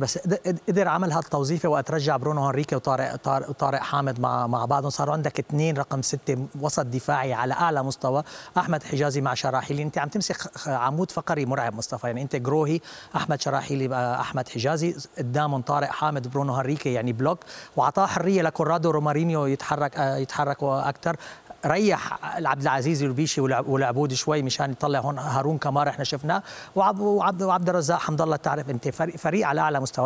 بس قدر عمل هالتوظيفه وقت رجع برونو هنريكي وطارق طارق, حامد مع مع بعضهم صار عندك اثنين رقم ستة وسط دفاعي على اعلى مستوى احمد حجازي مع شراحيلي انت عم تمسك عمود فقري مرعب مصطفى يعني انت جروهي احمد شراحيلي آه، احمد حجازي قدامهم طارق حامد برونو هنريكي يعني بلوك واعطاه حريه لكورادو رومارينيو يتحرك آه، يتحرك اكثر ريح عبد العزيز الوبيشي والعبود شوي مشان يطلع هون هارون كمار احنا شفناه وعبد وعبد الرزاق حمد الله تعرف انت فريق على اعلى مستوى